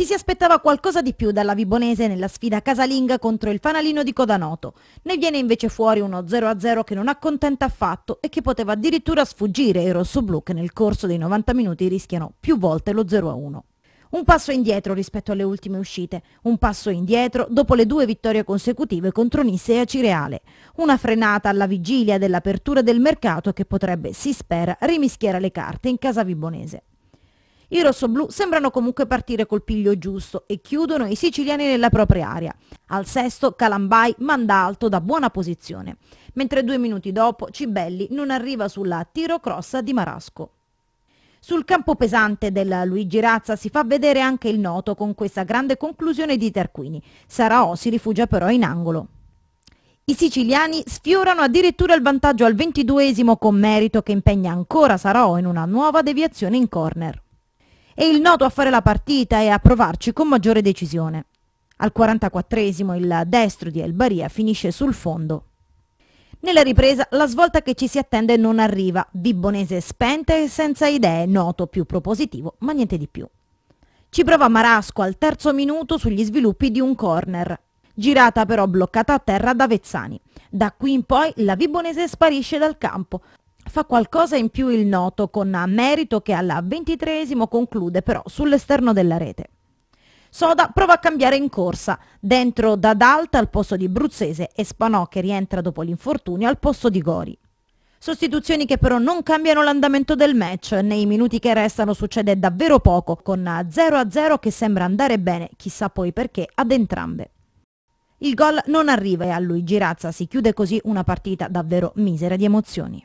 Ci si aspettava qualcosa di più dalla Vibonese nella sfida casalinga contro il fanalino di Codanoto. Ne viene invece fuori uno 0-0 che non accontenta affatto e che poteva addirittura sfuggire ai rossoblù che nel corso dei 90 minuti rischiano più volte lo 0-1. Un passo indietro rispetto alle ultime uscite, un passo indietro dopo le due vittorie consecutive contro Nisse e Acireale, una frenata alla vigilia dell'apertura del mercato che potrebbe, si spera, rimischiare le carte in casa vibonese. I rossoblù sembrano comunque partire col piglio giusto e chiudono i siciliani nella propria area. Al sesto Calambai manda alto da buona posizione, mentre due minuti dopo Cibelli non arriva sulla tirocrossa di Marasco. Sul campo pesante della Luigi Razza si fa vedere anche il noto con questa grande conclusione di Tarquini. Sarao si rifugia però in angolo. I siciliani sfiorano addirittura il vantaggio al ventiduesimo con merito che impegna ancora Sarao in una nuova deviazione in corner e il noto a fare la partita e a provarci con maggiore decisione. Al 44esimo il destro di El Baria finisce sul fondo. Nella ripresa la svolta che ci si attende non arriva, Vibonese spenta e senza idee, noto più propositivo, ma niente di più. Ci prova Marasco al terzo minuto sugli sviluppi di un corner, girata però bloccata a terra da Vezzani. Da qui in poi la Vibonese sparisce dal campo, fa qualcosa in più il noto con merito che alla ventitreesimo conclude però sull'esterno della rete. Soda prova a cambiare in corsa, dentro da D'Alta al posto di Bruzzese e Spanò che rientra dopo l'infortunio al posto di Gori. Sostituzioni che però non cambiano l'andamento del match, nei minuti che restano succede davvero poco, con 0-0 che sembra andare bene, chissà poi perché, ad entrambe. Il gol non arriva e a Luigi Razza si chiude così una partita davvero misera di emozioni.